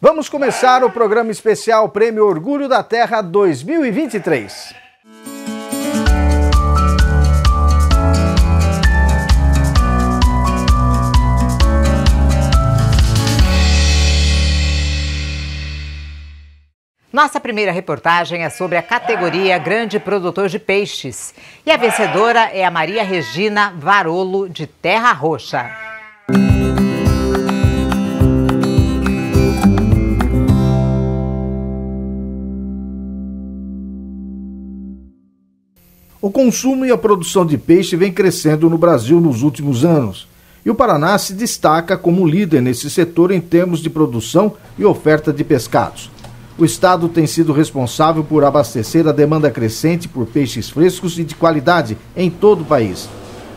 Vamos começar o programa especial Prêmio Orgulho da Terra 2023. Nossa primeira reportagem é sobre a categoria Grande Produtor de Peixes. E a vencedora é a Maria Regina Varolo, de Terra Roxa. O consumo e a produção de peixe vem crescendo no Brasil nos últimos anos. E o Paraná se destaca como líder nesse setor em termos de produção e oferta de pescados. O estado tem sido responsável por abastecer a demanda crescente por peixes frescos e de qualidade em todo o país.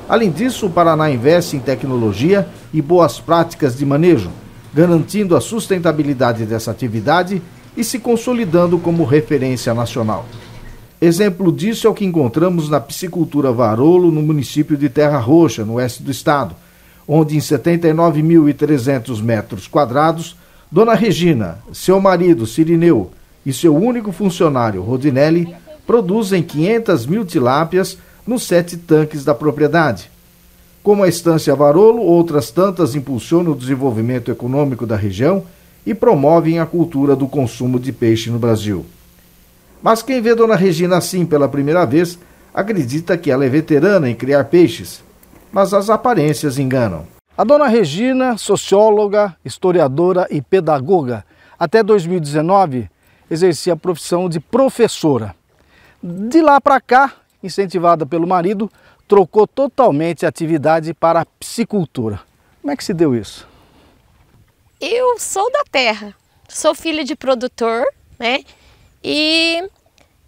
Além disso, o Paraná investe em tecnologia e boas práticas de manejo, garantindo a sustentabilidade dessa atividade e se consolidando como referência nacional. Exemplo disso é o que encontramos na piscicultura Varolo, no município de Terra Roxa, no oeste do estado, onde em 79.300 metros quadrados, Dona Regina, seu marido Cirineu e seu único funcionário Rodinelli produzem 500 mil tilápias nos sete tanques da propriedade. Como a estância Varolo, outras tantas impulsionam o desenvolvimento econômico da região e promovem a cultura do consumo de peixe no Brasil. Mas quem vê Dona Regina assim pela primeira vez acredita que ela é veterana em criar peixes, mas as aparências enganam. A Dona Regina, socióloga, historiadora e pedagoga, até 2019 exercia a profissão de professora. De lá para cá, incentivada pelo marido, trocou totalmente a atividade para a psicultura. Como é que se deu isso? Eu sou da terra, sou filha de produtor, né? e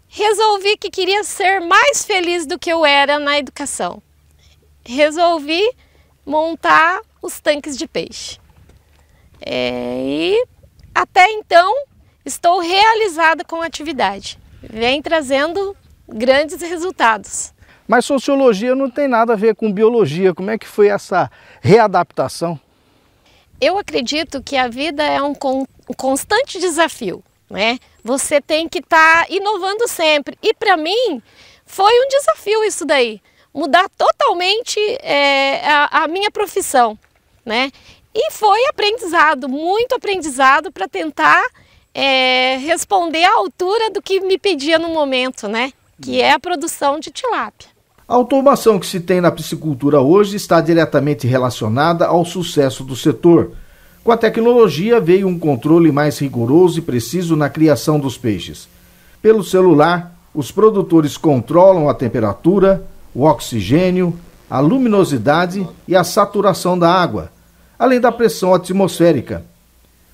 resolvi que queria ser mais feliz do que eu era na educação. Resolvi montar os tanques de peixe. É, e até então estou realizada com a atividade. Vem trazendo grandes resultados. Mas sociologia não tem nada a ver com biologia. Como é que foi essa readaptação? Eu acredito que a vida é um, um constante desafio né? Você tem que estar tá inovando sempre. E para mim foi um desafio isso daí, mudar totalmente é, a, a minha profissão, né? E foi aprendizado, muito aprendizado para tentar é, responder à altura do que me pedia no momento, né? Que hum. é a produção de tilápia. A automação que se tem na piscicultura hoje está diretamente relacionada ao sucesso do setor. Com a tecnologia veio um controle mais rigoroso e preciso na criação dos peixes. Pelo celular, os produtores controlam a temperatura, o oxigênio, a luminosidade e a saturação da água, além da pressão atmosférica.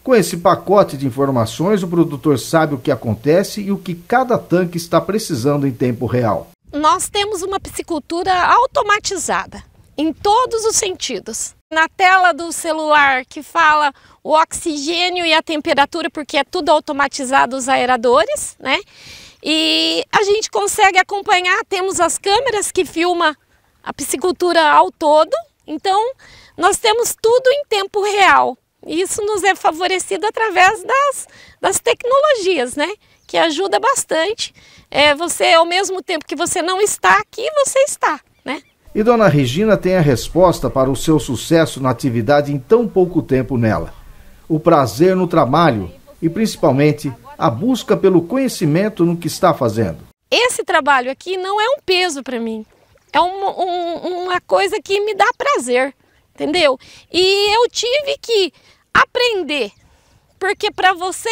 Com esse pacote de informações, o produtor sabe o que acontece e o que cada tanque está precisando em tempo real. Nós temos uma piscicultura automatizada em todos os sentidos na tela do celular que fala o oxigênio e a temperatura, porque é tudo automatizado os aeradores, né? E a gente consegue acompanhar, temos as câmeras que filma a piscicultura ao todo, então nós temos tudo em tempo real. Isso nos é favorecido através das, das tecnologias, né? Que ajuda bastante. É, você, ao mesmo tempo que você não está aqui, você está. E Dona Regina tem a resposta para o seu sucesso na atividade em tão pouco tempo nela: o prazer no trabalho e principalmente a busca pelo conhecimento no que está fazendo. Esse trabalho aqui não é um peso para mim, é um, um, uma coisa que me dá prazer, entendeu? E eu tive que aprender, porque para você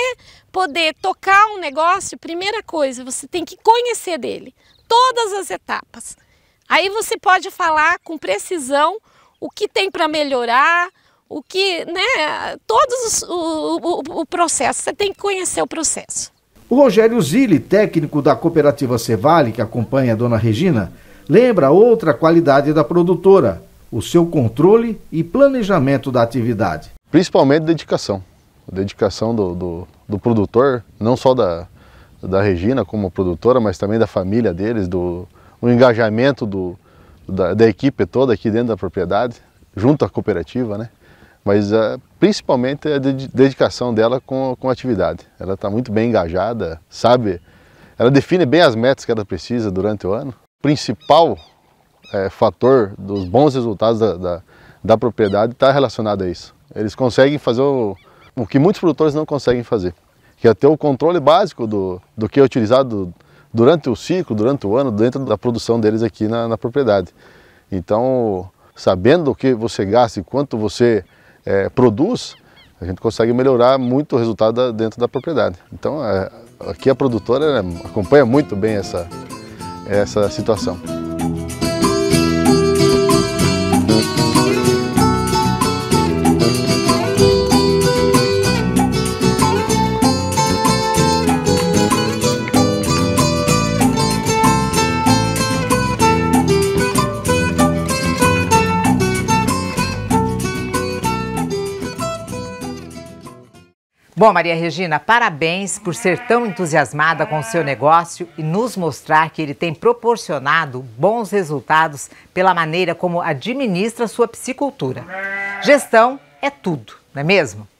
poder tocar um negócio, primeira coisa, você tem que conhecer dele, todas as etapas. Aí você pode falar com precisão o que tem para melhorar, o que, né, todos o, o, o, processo, você tem que conhecer o processo. O Rogério Zilli, técnico da cooperativa Cevale, que acompanha a dona Regina, lembra outra qualidade da produtora, o seu controle e planejamento da atividade. Principalmente dedicação. dedicação do, do, do produtor, não só da, da Regina como produtora, mas também da família deles, do, o engajamento do, da, da, equipe toda aqui dentro da propriedade, junto à cooperativa, né? Mas uh, principalmente a dedicação dela com, com a atividade. Ela está muito bem engajada, sabe? Ela define bem as metas que ela precisa durante o ano. O principal é, fator dos bons resultados da, da, da propriedade está relacionado a isso. Eles conseguem fazer o, o que muitos produtores não conseguem fazer, que é ter o controle básico do, do que é utilizado durante o ciclo, durante o ano, dentro da produção deles aqui na, na propriedade. Então, sabendo o que você gasta e quanto você é, produz, a gente consegue melhorar muito o resultado da, dentro da propriedade. Então, é, aqui a produtora né, acompanha muito bem essa, essa situação. Bom, Maria Regina, parabéns por ser tão entusiasmada com o seu negócio e nos mostrar que ele tem proporcionado bons resultados pela maneira como administra sua psicultura. Gestão é tudo, não é mesmo?